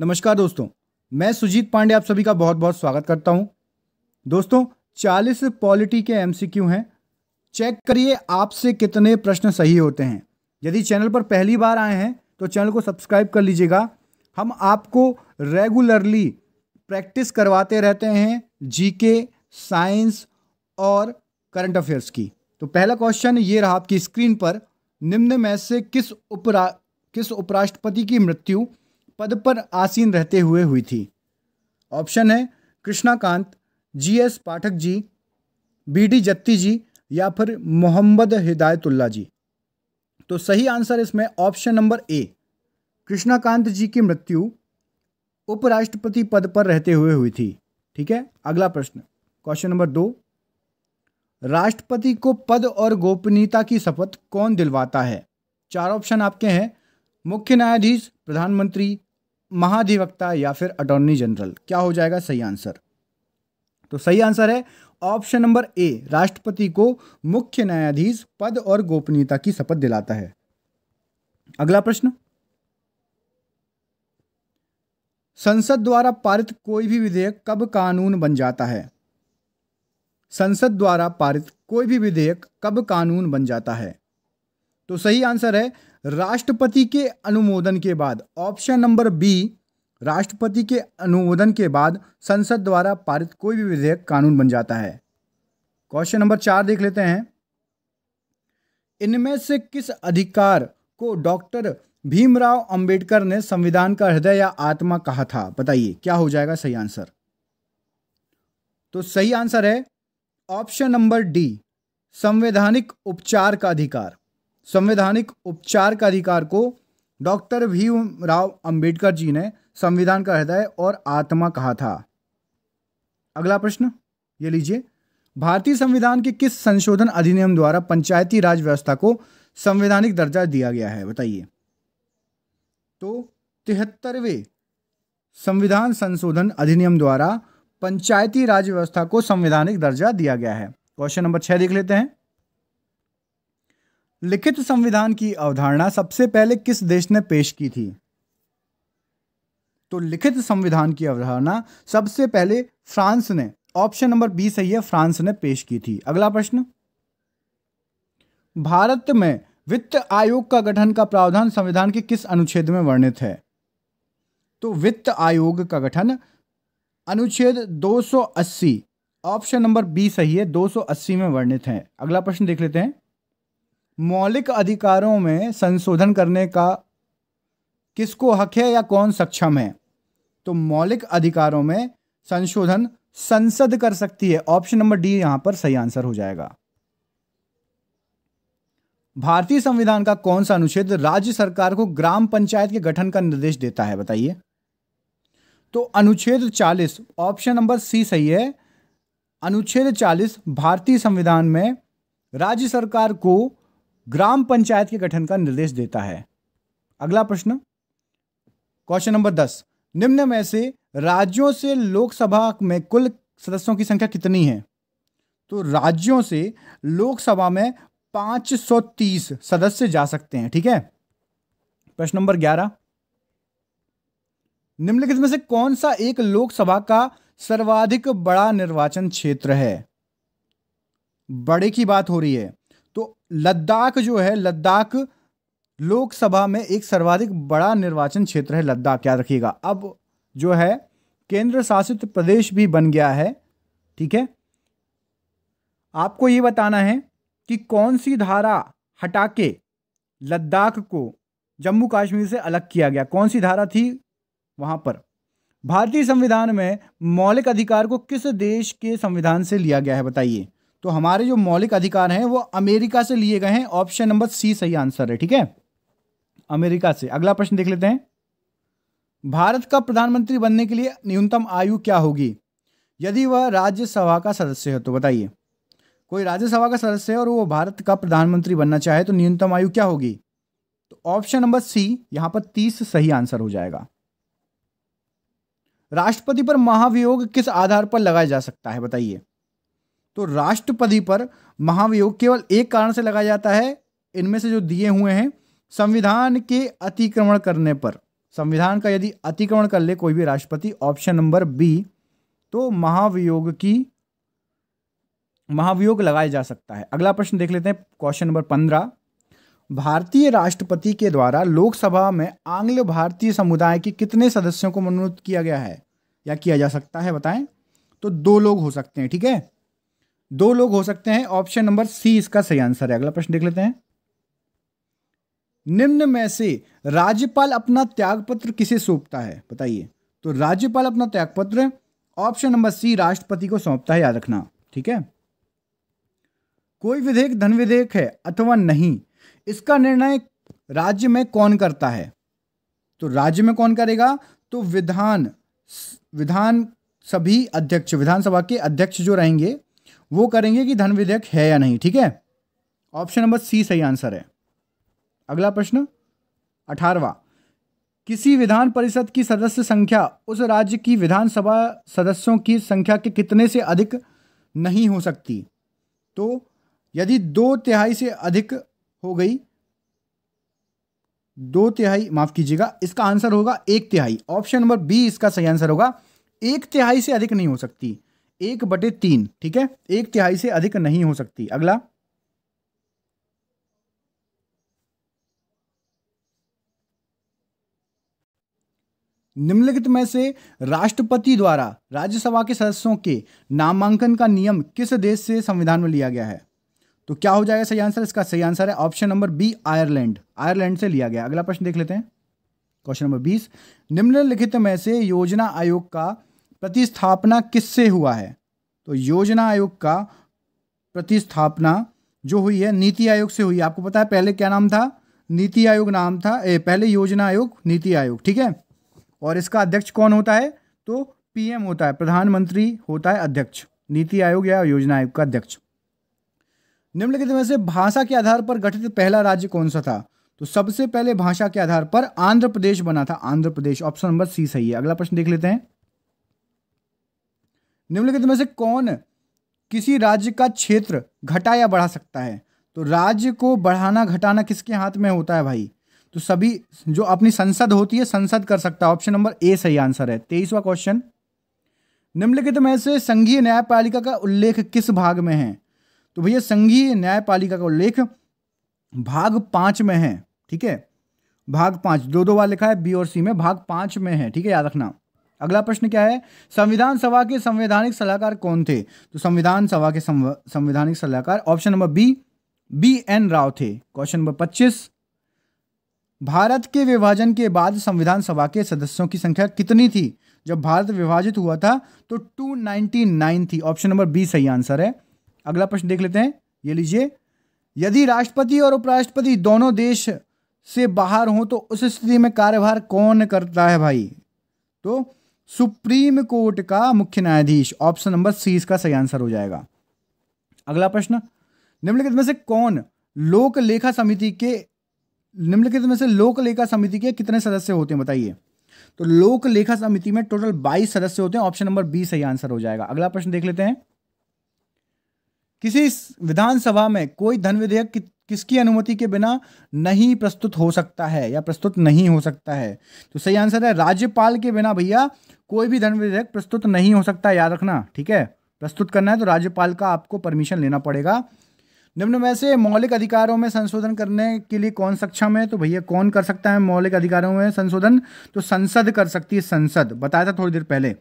नमस्कार दोस्तों मैं सुजीत पांडे आप सभी का बहुत बहुत स्वागत करता हूं दोस्तों 40 पॉलिटी के एमसीक्यू हैं चेक करिए आपसे कितने प्रश्न सही होते हैं यदि चैनल पर पहली बार आए हैं तो चैनल को सब्सक्राइब कर लीजिएगा हम आपको रेगुलरली प्रैक्टिस करवाते रहते हैं जीके साइंस और करंट अफेयर्स की तो पहला क्वेश्चन ये रहा आपकी स्क्रीन पर निम्न में से किस उपरा किस उपराष्ट्रपति की मृत्यु पद पर आसीन रहते हुए हुई थी ऑप्शन है Krishnakant G S Pathak ji B D Jatti ji या फिर मोहम्मद हिदायतुल्ला जी तो सही आंसर इसमें ऑप्शन नंबर ए कृष्णाकांत जी की मृत्यु उपराष्ट्रपति पद पर रहते हुए हुई थी ठीक है अगला प्रश्न क्वेश्चन नंबर दो राष्ट्रपति को पद और गोपनीयता की शपथ कौन दिलवाता है चार ऑप्शन आपके हैं मुख्य न्यायाधीश प्रधानमंत्री महाधिवक्ता या फिर अटॉर्नी जनरल क्या हो जाएगा सही आंसर तो सही आंसर है ऑप्शन नंबर ए राष्ट्रपति को मुख्य न्यायाधीश पद और गोपनीयता की शपथ दिलाता है अगला प्रश्न संसद द्वारा पारित कोई भी विधेयक कब कानून बन जाता है संसद द्वारा पारित कोई भी विधेयक कब कानून बन जाता है तो सही आंसर है राष्ट्रपति के अनुमोदन के बाद ऑप्शन नंबर बी राष्ट्रपति के अनुमोदन के बाद संसद द्वारा पारित कोई भी विधेयक कानून बन जाता है क्वेश्चन नंबर चार देख लेते हैं इनमें से किस अधिकार को डॉक्टर भीमराव अंबेडकर ने संविधान का हृदय या आत्मा कहा था बताइए क्या हो जाएगा सही आंसर तो सही आंसर है ऑप्शन नंबर डी संवैधानिक उपचार का अधिकार संवैधानिक उपचार का अधिकार को डॉक्टर भीमराव अंबेडकर जी ने संविधान का हृदय और आत्मा कहा था अगला प्रश्न ये लीजिए भारतीय संविधान के किस संशोधन अधिनियम द्वारा पंचायती राज व्यवस्था को संवैधानिक दर्जा दिया गया है बताइए तो तिहत्तरवे संविधान संशोधन अधिनियम द्वारा पंचायती राज व्यवस्था को संवैधानिक दर्जा दिया गया है क्वेश्चन नंबर छह देख लेते हैं लिखित संविधान की अवधारणा सबसे पहले किस देश ने पेश की थी तो लिखित संविधान की अवधारणा सबसे पहले फ्रांस ने ऑप्शन नंबर बी सही है फ्रांस ने पेश की थी अगला प्रश्न भारत में वित्त आयोग का गठन का प्रावधान संविधान के किस अनुच्छेद में वर्णित है तो वित्त आयोग का गठन अनुच्छेद 280 ऑप्शन नंबर बी सही है 280 में वर्णित है अगला प्रश्न देख लेते हैं मौलिक अधिकारों में संशोधन करने का किसको हक है या कौन सक्षम है तो मौलिक अधिकारों में संशोधन संसद कर सकती है ऑप्शन नंबर डी यहां पर सही आंसर हो जाएगा भारतीय संविधान का कौन सा अनुच्छेद राज्य सरकार को ग्राम पंचायत के गठन का निर्देश देता है बताइए तो अनुच्छेद 40 ऑप्शन नंबर सी सही है अनुच्छेद 40 भारतीय संविधान में राज्य सरकार को ग्राम पंचायत के गठन का निर्देश देता है अगला प्रश्न क्वेश्चन नंबर दस निम्न में से राज्यों से लोकसभा में कुल सदस्यों की संख्या कितनी है तो राज्यों से लोकसभा में 530 सदस्य जा सकते हैं ठीक है प्रश्न नंबर 11 निम्नलिखित में से कौन सा एक लोकसभा का सर्वाधिक बड़ा निर्वाचन क्षेत्र है बड़े की बात हो रही है तो लद्दाख जो है लद्दाख लोकसभा में एक सर्वाधिक बड़ा निर्वाचन क्षेत्र है लद्दाख याद रखिएगा अब जो है केंद्र शासित प्रदेश भी बन गया है ठीक है आपको ये बताना है कि कौन सी धारा हटा के लद्दाख को जम्मू कश्मीर से अलग किया गया कौन सी धारा थी वहाँ पर भारतीय संविधान में मौलिक अधिकार को किस देश के संविधान से लिया गया है बताइए तो हमारे जो मौलिक अधिकार हैं वो अमेरिका से लिए गए हैं ऑप्शन नंबर सी सही आंसर है ठीक है अमेरिका से अगला प्रश्न देख लेते हैं भारत का प्रधानमंत्री बनने के लिए न्यूनतम आयु क्या होगी यदि वह राज्यसभा का सदस्य है तो बताइए कोई राज्यसभा का सदस्य है और वो भारत का प्रधानमंत्री बनना चाहे तो न्यूनतम आयु क्या होगी तो ऑप्शन नंबर सी यहां पर तीस सही आंसर हो जाएगा राष्ट्रपति पर महाभियोग किस आधार पर लगाया जा सकता है बताइए तो राष्ट्रपति पर महाभियोग केवल एक कारण से लगाया जाता है इनमें से जो दिए हुए हैं संविधान के अतिक्रमण करने पर संविधान का यदि अतिक्रमण कर ले कोई भी राष्ट्रपति ऑप्शन नंबर बी तो महाभियोग की महाभियोग लगाया जा सकता है अगला प्रश्न देख लेते हैं क्वेश्चन नंबर पंद्रह भारतीय राष्ट्रपति के द्वारा लोकसभा में आंग्ल भारतीय समुदाय के कितने सदस्यों को मनोनीत किया गया है या किया जा सकता है बताएं तो दो लोग हो सकते हैं ठीक है दो लोग हो सकते हैं ऑप्शन नंबर सी इसका सही आंसर है अगला प्रश्न देख लेते हैं निम्न में से राज्यपाल अपना त्यागपत्र किसे सौंपता है बताइए तो राज्यपाल अपना त्यागपत्र ऑप्शन नंबर सी राष्ट्रपति को सौंपता है याद रखना ठीक है कोई विधेयक धन विधेयक है अथवा नहीं इसका निर्णय राज्य में कौन करता है तो राज्य में कौन करेगा तो विधान विधान सभी अध्यक्ष विधानसभा के अध्यक्ष जो रहेंगे वो करेंगे कि धन विधेयक है या नहीं ठीक है ऑप्शन नंबर सी सही आंसर है अगला प्रश्न अठारवा किसी विधान परिषद की सदस्य संख्या उस राज्य की विधानसभा सदस्यों की संख्या के कितने से अधिक नहीं हो सकती तो यदि दो तिहाई से अधिक हो गई दो तिहाई माफ कीजिएगा इसका आंसर होगा एक तिहाई ऑप्शन नंबर बी इसका सही आंसर होगा एक तिहाई से अधिक नहीं हो सकती एक बटे तीन ठीक है एक तिहाई से अधिक नहीं हो सकती अगला निम्नलिखित में से राष्ट्रपति द्वारा राज्यसभा के सदस्यों के नामांकन का नियम किस देश से संविधान में लिया गया है तो क्या हो जाएगा सही आंसर इसका सही आंसर है option number B Ireland Ireland से लिया गया अगला प्रश्न देख लेते हैं क्वेश्चन नंबर बीस निम्नलिखित में से योजना आयोग का प्रतिस्थापना किससे हुआ है तो योजना आयोग का प्रतिस्थापना जो हुई है नीति आयोग से हुई आपको पता है पहले क्या नाम था नीति आयोग नाम था ए, पहले योजना आयोग नीति आयोग ठीक है और इसका अध्यक्ष कौन होता है तो पीएम होता है प्रधानमंत्री होता है अध्यक्ष नीति आयोग या योजना आयोग का अध्यक्ष निम्नलिखित में से भाषा के आधार पर गठित पहला राज्य कौन सा था तो सबसे पहले भाषा के आधार पर आंध्र प्रदेश बना था Andhra Pradesh option number C सही है अगला प्रश्न देख लेते हैं निम्नलिखित में से कौन किसी राज्य का क्षेत्र घटा या बढ़ा सकता है तो राज्य को बढ़ाना घटाना किसके हाथ में होता है भाई तो सभी जो अपनी संसद होती है संसद कर सकता है ऑप्शन नंबर ए सही आंसर है तेईसवा क्वेश्चन निम्नलिखित में से संघीय न्यायपालिका का उल्लेख किस भाग में है तो भैया संघीय न्यायपालिका का उल्लेख भाग पांच में है ठीक है भाग पांच दो दो बार लिखा है बी और सी में भाग पांच में है ठीक है याद रखना अगला प्रश्न क्या है संविधान सभा के संवैधानिक सलाहकार कौन थे तो संविधान सभा के संवैधानिक सलाहकार option number B B N Rau थे क्वेश्चन नंबर पच्चीस भारत के विभाजन के बाद संविधान सभा के सदस्यों की संख्या कितनी थी जब भारत विभाजित हुआ था तो 299 थी ऑप्शन नंबर बी सही आंसर है अगला प्रश्न देख लेते हैं ये लीजिए यदि राष्ट्रपति और उपराष्ट्रपति दोनों देश से बाहर हों तो उस स्थिति में कार्यभार कौन करता है भाई तो सुप्रीम कोर्ट का मुख्य न्यायाधीश ऑप्शन नंबर सी इसका सही आंसर हो जाएगा अगला प्रश्न निम्नलिखित में से कौन लोक लेखा समिति के निम्नलिखित में से लोक लेखा समिति के कितने सदस्य होते हैं बताइए तो लोक लेखा समिति में टोटल 22 सदस्य होते हैं ऑप्शन नंबर बी सही आंसर हो जाएगा अगला प्रश्न देख लेते हैं किसी विधानसभा में कोई धन विधेयक किसकी अनुमति के बिना नहीं प्रस्तुत हो सकता है या प्रस्तुत नहीं हो सकता है तो सही आंसर है राज्यपाल के बिना भैया कोई भी धन विधेयक प्रस्तुत नहीं हो सकता याद रखना ठीक है प्रस्तुत करना है तो राज्यपाल का आपको परमिशन लेना पड़ेगा निम्न में से मौलिक अधिकारों में संशोधन करने के लिए कौन सक्षम है तो भैया कौन कर सकता है मौलिक अधिकारों में संशोधन तो संसद कर सकती है संसद बताया था थोड़ी देर पहले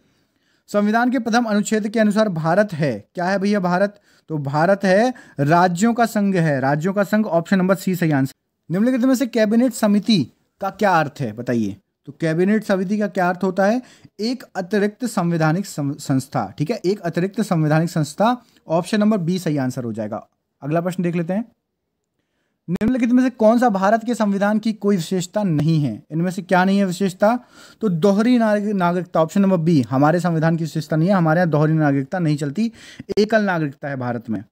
संविधान के प्रथम अनुच्छेद के अनुसार भारत है क्या है भैया भारत तो भारत है राज्यों का संघ है राज्यों का संघ ऑप्शन नंबर सी सही आंसर निम्नलिखित में से कैबिनेट समिति का क्या अर्थ है बताइए तो कैबिनेट समिति का क्या अर्थ होता है एक अतिरिक्त संवैधानिक संस्था ठीक है एक अतिरिक्त संवैधानिक संस्था ऑप्शन नंबर बी सही आंसर हो जाएगा अगला प्रश्न देख लेते हैं निम्नलिखित में से कौन सा भारत के संविधान की कोई विशेषता नहीं है इनमें से क्या नहीं है विशेषता तो दोहरी नागरिकता ऑप्शन नंबर बी हमारे संविधान की विशेषता नहीं है हमारे यहाँ दोहरी नागरिकता नहीं चलती एकल नागरिकता है भारत में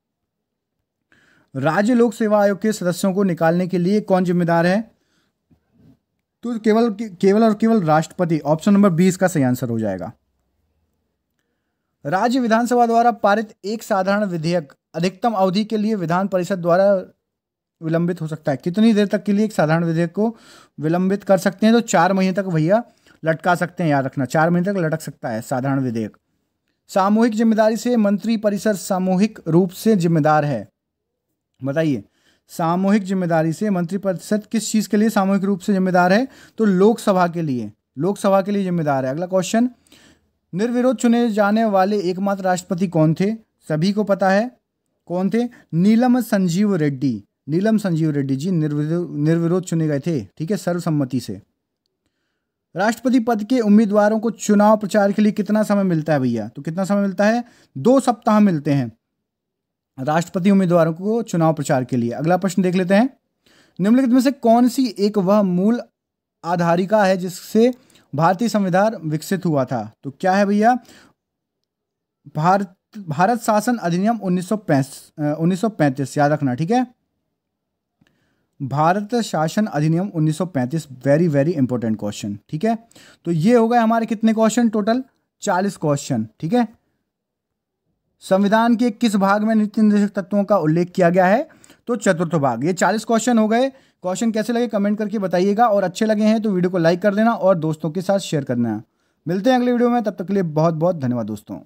राज्य लोक सेवा आयोग के सदस्यों को निकालने के लिए कौन जिम्मेदार है तो केवल केवल और केवल राष्ट्रपति ऑप्शन नंबर बीस का सही आंसर हो जाएगा राज्य विधानसभा द्वारा पारित एक साधारण विधेयक अधिकतम अवधि के लिए विधान परिषद द्वारा विलंबित हो सकता है कितनी देर तक के लिए एक साधारण विधेयक को विलंबित कर सकते हैं तो चार महीने तक भैया लटका सकते हैं याद रखना चार महीने तक लटक सकता है साधारण विधेयक सामूहिक जिम्मेदारी से मंत्री परिषद सामूहिक रूप से जिम्मेदार है बताइए सामूहिक जिम्मेदारी से मंत्री परिषद किस चीज़ के लिए सामूहिक रूप से जिम्मेदार है तो लोकसभा के लिए लोकसभा के लिए जिम्मेदार है अगला क्वेश्चन निर्विरोध चुने जाने वाले एकमात्र राष्ट्रपति कौन थे सभी को पता है कौन थे नीलम संजीव रेड्डी नीलम संजीव रेड्डी जी निर्विरोध चुने गए थे ठीक है सर्वसम्मति से राष्ट्रपति पद के उम्मीदवारों को चुनाव प्रचार के लिए कितना समय मिलता है भैया तो कितना समय मिलता है दो सप्ताह मिलते हैं राष्ट्रपति उम्मीदवारों को चुनाव प्रचार के लिए अगला प्रश्न देख लेते हैं निम्नलिखित में से कौन सी एक वह मूल आधारिका है जिससे भारतीय संविधान विकसित हुआ था तो क्या है भैया भारत भारत शासन अधिनियम उन्नीस सौ याद रखना ठीक है भारत शासन अधिनियम 1935 वेरी वेरी इंपॉर्टेंट क्वेश्चन ठीक है तो ये हो गए हमारे कितने क्वेश्चन टोटल 40 क्वेश्चन ठीक है संविधान के किस भाग में नीति निर्देशक तत्वों का उल्लेख किया गया है तो चतुर्थ भाग ये 40 क्वेश्चन हो गए क्वेश्चन कैसे लगे कमेंट करके बताइएगा और अच्छे लगे हैं तो वीडियो को लाइक कर देना और दोस्तों के साथ शेयर करना मिलते हैं अगले वीडियो में तब तक के लिए बहुत बहुत धन्यवाद दोस्तों